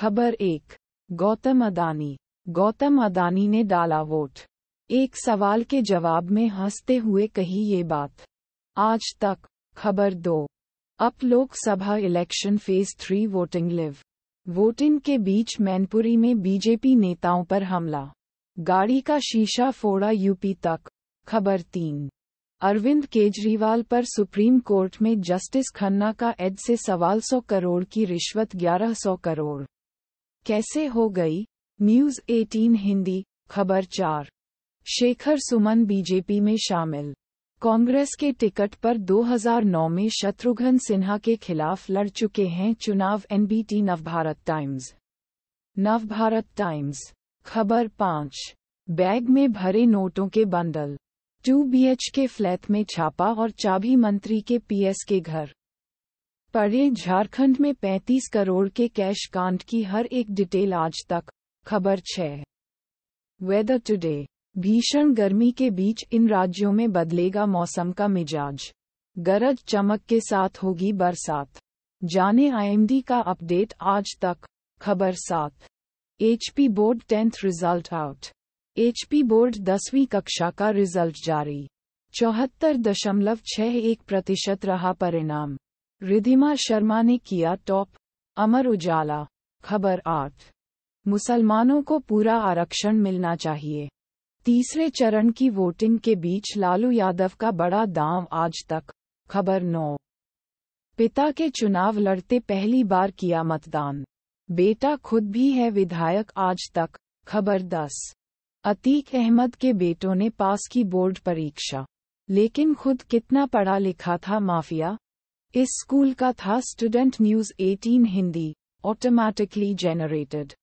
खबर एक गौतम अदानी गौतम अदानी ने डाला वोट एक सवाल के जवाब में हंसते हुए कही ये बात आज तक खबर दो अप Lok Sabha election phase three voting live voting के बीच मैनपुरी में बीजेपी नेताओं पर हमला गाड़ी का शीशा फोड़ा यूपी तक खबर तीन अरविंद केजरीवाल पर सुप्रीम कोर्ट में जस्टिस खन्ना का एड से सवाल सौ करोड़ की रिश्वत ग्यारह सौ करोड़ कैसे हो गई न्यूज 18 हिंदी खबर चार शेखर सुमन बीजेपी में शामिल कांग्रेस के टिकट पर 2009 में शत्रुघ्न सिन्हा के खिलाफ लड़ चुके हैं चुनाव NBT Navbharat Times Navbharat Times खबर पाँच बैग में भरे नोटों के bundle two BH K flat में छापा और चाबी मंत्री के पीएस के घर पड़े झारखंड में 35 करोड़ के कैश कांड की हर एक डिटेल आज तक खबर छः वेदर टुडे भीषण गर्मी के बीच इन राज्यों में बदलेगा मौसम का मिजाज गरज चमक के साथ होगी बरसात जाने आईएमडी का अपडेट आज तक खबर सात HP board tenth result out HP board दसवीं कक्षा का रिजल्ट जारी चौहत्तर दशमलव छह एक प्रतिशत रहा परिणाम रिधिमा शर्मा ने किया टॉप अमर उजाला खबर आठ मुसलमानों को पूरा आरक्षण मिलना चाहिए तीसरे चरण की वोटिंग के बीच लालू यादव का बड़ा दांव आज तक खबर नौ पिता के चुनाव लड़ते पहली बार किया मतदान बेटा खुद भी है विधायक आज तक खबर दस अतीक अहमद के बेटों ने पास की बोर्ड परीक्षा लेकिन खुद कितना पढ़ा लिखा था माफिया इस स्कूल का था student news 18 Hindi automatically generated